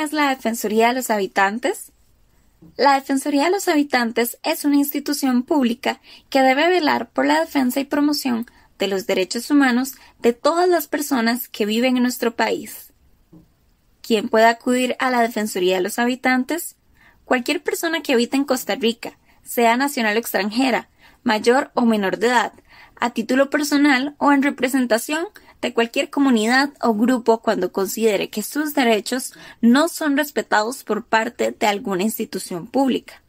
es la Defensoría de los Habitantes? La Defensoría de los Habitantes es una institución pública que debe velar por la defensa y promoción de los derechos humanos de todas las personas que viven en nuestro país. ¿Quién puede acudir a la Defensoría de los Habitantes? Cualquier persona que habita en Costa Rica, sea nacional o extranjera, mayor o menor de edad, a título personal o en representación de cualquier comunidad o grupo cuando considere que sus derechos no son respetados por parte de alguna institución pública.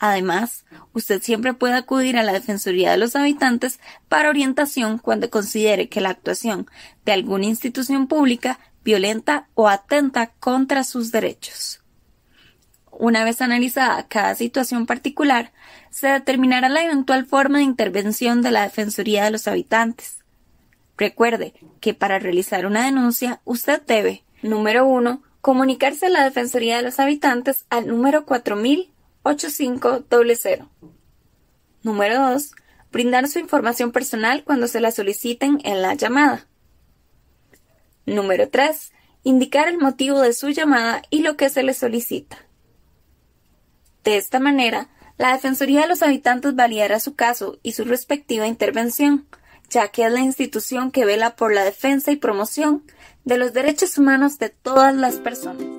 Además, usted siempre puede acudir a la Defensoría de los Habitantes para orientación cuando considere que la actuación de alguna institución pública violenta o atenta contra sus derechos. Una vez analizada cada situación particular, se determinará la eventual forma de intervención de la Defensoría de los Habitantes, Recuerde que para realizar una denuncia usted debe, número 1, comunicarse a la Defensoría de los Habitantes al número 48500. Número 2, brindar su información personal cuando se la soliciten en la llamada. Número 3, indicar el motivo de su llamada y lo que se le solicita. De esta manera, la Defensoría de los Habitantes validará su caso y su respectiva intervención ya que es la institución que vela por la defensa y promoción de los derechos humanos de todas las personas.